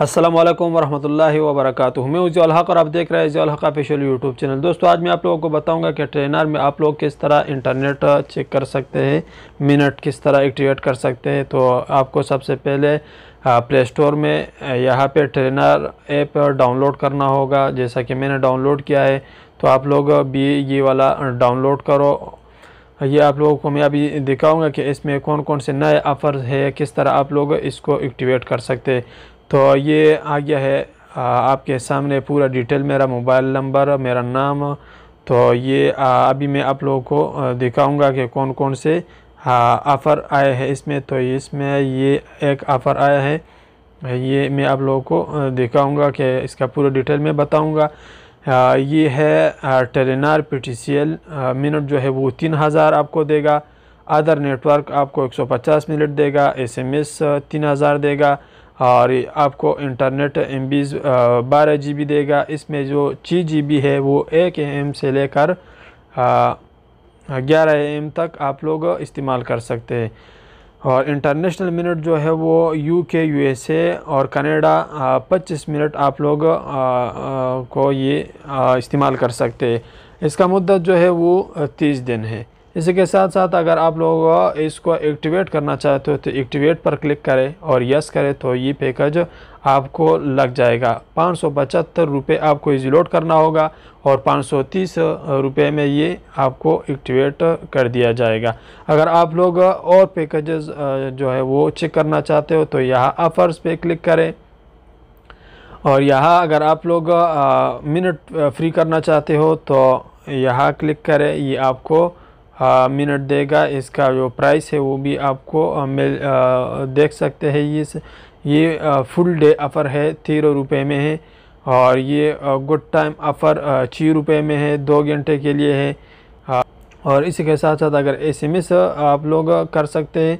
असलम वरह वबरक मैं उज्जवल हक और आप देख रहे हैं उज्जवल हक ऑफिशियल यूट्यूब चैनल दोस्तों आज मैं आप लोगों को बताऊंगा कि ट्रेनर में आप लोग किस तरह इंटरनेट चेक कर सकते हैं मिनट किस तरह एक्टिवेट कर सकते हैं तो आपको सबसे पहले प्ले स्टोर में यहाँ पे ट्रेनर ऐप डाउनलोड करना होगा जैसा कि मैंने डाउनलोड किया है तो आप लोग भी ये वाला डाउनलोड करो ये आप लोगों को मैं अभी दिखाऊंगा कि इसमें कौन कौन से नए ऑफ़र है किस तरह आप लोग इसको एक्टिवेट कर सकते हैं तो ये आ गया है आपके सामने पूरा डिटेल मेरा मोबाइल नंबर मेरा नाम तो ये अभी मैं आप लोगों को दिखाऊंगा कि कौन कौन से ऑफ़र आए हैं इसमें तो इसमें ये एक ऑफ़र आया है ये मैं आप लोगों को दिखाऊंगा कि इसका पूरा डिटेल में बताऊंगा ये है टेलीनार एल मिनट जो है वो तीन हज़ार आपको देगा अदर नेटवर्क आपको एक सौ पचास मिनट देगा तीन हज़ार देगा और आपको इंटरनेट एम बी बारह जी बी देगा इसमें जो छः जी बी है वो एक एम से लेकर ग्यारह एम तक आप लोग इस्तेमाल कर सकते हैं और इंटरनेशनल मिनट जो है वो यू के यू एस ए और कनाडा पच्चीस मिनट आप लोग आ, आ, को ये इस्तेमाल कर सकते हैं इसका मुद्दत जो है वो तीस दिन है इसी के साथ साथ अगर आप लोग इसको एक्टिवेट करना चाहते हो तो एक्टिवेट पर क्लिक करें और यस करें तो ये पैकेज आपको लग जाएगा पाँच सौ पचहत्तर रुपये आपको इजी लोड करना होगा और पाँच सौ तीस रुपये में ये आपको एक्टिवेट कर दिया जाएगा अगर आप लोग और पैकेजेस जो है वो चेक करना चाहते हो तो यहाँ ऑफर्स पे क्लिक करें और यहाँ अगर आप लोग मिनट फ्री करना चाहते हो तो यहाँ क्लिक करें ये आपको मिनट देगा इसका जो प्राइस है वो भी आपको मिल देख सकते हैं ये ये फुल डे ऑफ़र है तेरह रुपये में है और ये गुड टाइम ऑफ़र छः रुपये में है दो घंटे के लिए है और इसी के साथ साथ अगर एस आप लोग कर सकते हैं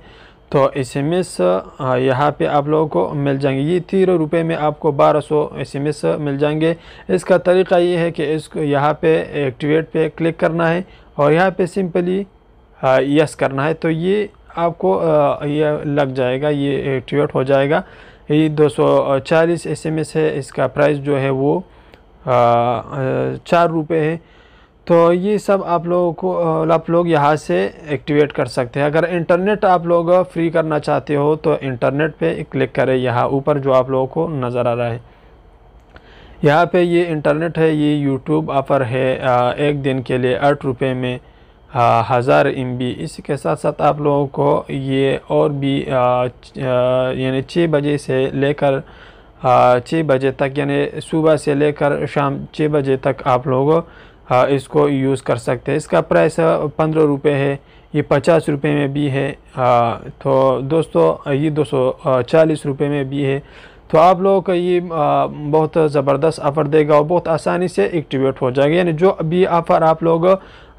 तो एस एम एस यहाँ पर आप लोगों को मिल जाएंगे ये तेरह रुपये में आपको बारह सौ एस एम एस मिल जाएंगे इसका तरीका ये है कि इसको यहाँ पे एक्टिवेट पे क्लिक करना है और यहाँ पे सिंपली यस हाँ, करना है तो ये आपको ये लग जाएगा ये एक्टिवेट हो जाएगा ये 240 एसएमएस है इसका प्राइस जो है वो चार रुपये है तो ये सब आप लोगों को आप लोग यहाँ से एक्टिवेट कर सकते हैं अगर इंटरनेट आप लोग फ्री करना चाहते हो तो इंटरनेट पे क्लिक करें यहाँ ऊपर जो आप लोगों को नज़र आ रहा है यहाँ पे ये इंटरनेट है ये यूट्यूब ऑफ़र है आ, एक दिन के लिए आठ रुपये में हज़ार एम बी इसके साथ साथ आप लोगों को ये और भी यानी छः बजे से लेकर छः बजे तक यानी सुबह से लेकर शाम छः बजे तक आप लोग इसको यूज़ कर सकते हैं इसका प्राइस पंद्रह रुपये है ये पचास रुपये में भी है तो दोस्तों ये दो सौ चालीस रुपये में भी है तो आप लोगों को ये बहुत ज़बरदस्त ऑफ़र देगा और बहुत आसानी से एक्टिवेट हो जाएगा यानी जो अभी ऑफ़र आप लोग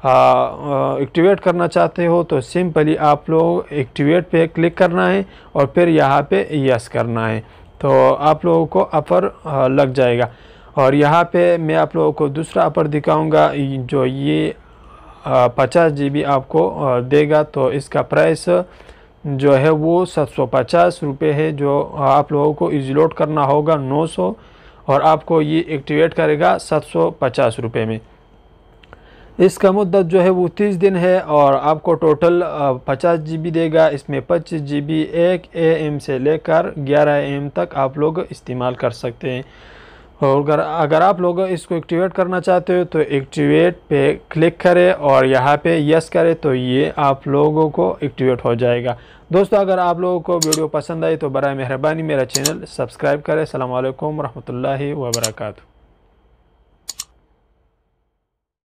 एक्टिवेट करना चाहते हो तो सिंपली आप लोग एक्टिवेट पे क्लिक करना है और फिर यहाँ पे यस करना है तो आप लोगों को ऑफ़र लग जाएगा और यहाँ पे मैं आप लोगों को दूसरा ऑफ़र दिखाऊंगा जो ये पचास जी आपको देगा तो इसका प्राइस जो है वो सात सौ पचास रुपये है जो आप लोगों को इजलोड करना होगा नौ सौ और आपको ये एक्टिवेट करेगा सात सौ पचास रुपये में इसका मुद्दत जो है वो तीस दिन है और आपको टोटल पचास जी बी देगा इसमें पच्चीस जी बी एक ए एम से लेकर ग्यारह एम तक आप लोग इस्तेमाल कर सकते हैं और अगर अगर आप लोग इसको एक्टिवेट करना चाहते हो तो एक्टिवेट पे क्लिक करें और यहाँ पे यस करें तो ये आप लोगों को एक्टिवेट हो जाएगा दोस्तों अगर आप लोगों को वीडियो पसंद आई तो बर मेहरबानी मेरा चैनल सब्सक्राइब करें अल्लाम वरहमल वर्का